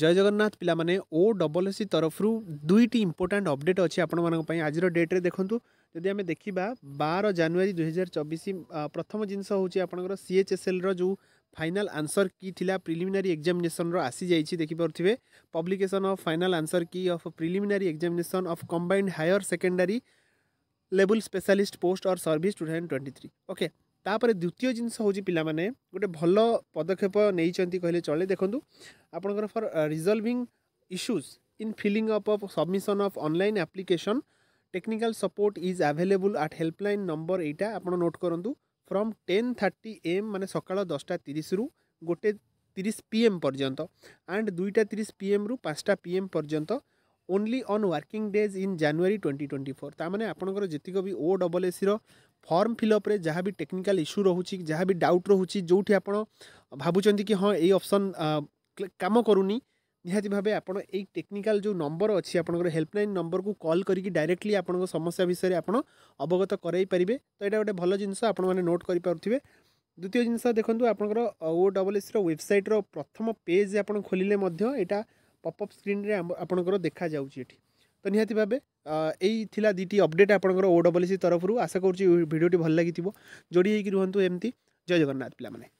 জয় জগন্নাথ ପିଲାମାନେ ଓ double S C ତରଫରୁ ଦୁଇଟି ଇମ୍ପୋର୍ଟାଣ୍ଟ ଅପଡ଼େଟ୍ ଅଛି ଆପଣମାନଙ୍କ ପାଇଁ ଆଜିର ଡେଟ୍ରେ ଦେଖନ୍ତୁ ଯଦି ଆମେ ଦେଖିବା ବାର ଜାନୁଆରୀ ଦୁଇହଜାର ଚବିଶ ପ୍ରଥମ ଜିନିଷ ହେଉଛି ଆପଣଙ୍କର ସି ଏଚ୍ ଏସ୍ ଏଲ୍ର ଯେଉଁ ଫାଇନାଲ୍ ଆନ୍ସର୍ କି ଥିଲା ପ୍ରିଲିମିନାରୀ ଏକ୍ଜାମିନେସନ୍ର ଆସିଯାଇଛି ଦେଖିପାରୁଥିବେ publication of final answer key of preliminary examination of combined higher secondary ଲେବୁଲ୍ specialist post or service two thousand twenty three okay ତାପରେ ଦ୍ୱିତୀୟ ଜିନିଷ ହେଉଛି ପିଲାମାନେ ଗୋଟେ ଭଲ ପଦକ୍ଷେପ ନେଇଛନ୍ତି କହିଲେ ଚଳେ ଦେଖନ୍ତୁ ଆପଣଙ୍କର for resolving issues in filling up of submission of online application technical support is available at helpline number ଏଇଟା ଆପଣ ନୋଟ୍ କରନ୍ତୁ ଫ୍ରମ୍ ଟେନ୍ ଥାର୍ଟି ଏମ୍ ମାନେ ସକାଳ ଦଶଟା ତିରିଶରୁ ଗୋଟେ ତିରିଶ ପି ଏମ୍ ପର୍ଯ୍ୟନ୍ତ ଆଣ୍ଡ ଦୁଇଟା ତିରିଶ ପି ଏମ୍ରୁ ପାଞ୍ଚଟା ପି ଏମ୍ ପର୍ଯ୍ୟନ୍ତ only on working days in January twenty twenty four ତା'ମାନେ ଆପଣଙ୍କର ଯେତିକ ବି ଓ ଡବଲ୍ ଏସ୍ସିର ফর্ম ফিଲ୍ଅପ୍ରେ ଯାହା ବି ଟେକ୍ନିକାଲ୍ ଇସ୍ୟୁ ରହୁଛି ଯାହା ବି ଡାଉଟ୍ ରହୁଛି ଯେଉଁଠି ଆପଣ ଭାବୁଛନ୍ତି କି ହଁ ଏଇ ଅପସନ୍ କାମ କରୁନି ନିହାତି ଭାବେ ଆପଣ ଏଇ ଟେକ୍ନିକାଲ୍ ଯେଉଁ ନମ୍ବର ଅଛି ଆପଣଙ୍କର ହେଲ୍ପଲାଇନ୍ ନମ୍ବରକୁ କଲ୍ କରିକି ଡାଇରେକ୍ଟଲି ଆପଣଙ୍କ ସମସ୍ୟା ବିଷୟରେ ଆପଣ ଅବଗତ କରାଇ ପାରିବେ ତ ଏଇଟା ଗୋଟେ ଭଲ ଜିନିଷ ଆପଣମାନେ ନୋଟ୍ କରିପାରୁଥିବେ ଦ୍ୱିତୀୟ ଜିନିଷ ଦେଖନ୍ତୁ ଆପଣଙ୍କର ଓ ଡବଲ୍ ଏସ୍ର ୱେବସାଇଟ୍ର ପ୍ରଥମ ପେଜ୍ ଆପଣ ଖୋଲିଲେ ମଧ୍ୟ ଏଇଟା ପପ୍ ଅପ୍ ସ୍କ୍ରିନ୍ରେ ଆପଣଙ୍କର ଦେଖାଯାଉଛି ଏଠି ତ ନିହାତି ଭାବେ ଏଇ ଥିଲା ଦୁଇଟି ଅପଡ଼େଟ୍ ଆପଣଙ୍କର ଓ ଡବଲ୍ ସି ତରଫରୁ ଆଶା କରୁଛି ଭିଡ଼ିଓଟି ଭଲ ଲାଗିଥିବ ଯୋଡ଼ି ହେଇକି ରୁହନ୍ତୁ ଏମିତି ଜୟ ଜଗନ୍ନାଥ ପିଲାମାନେ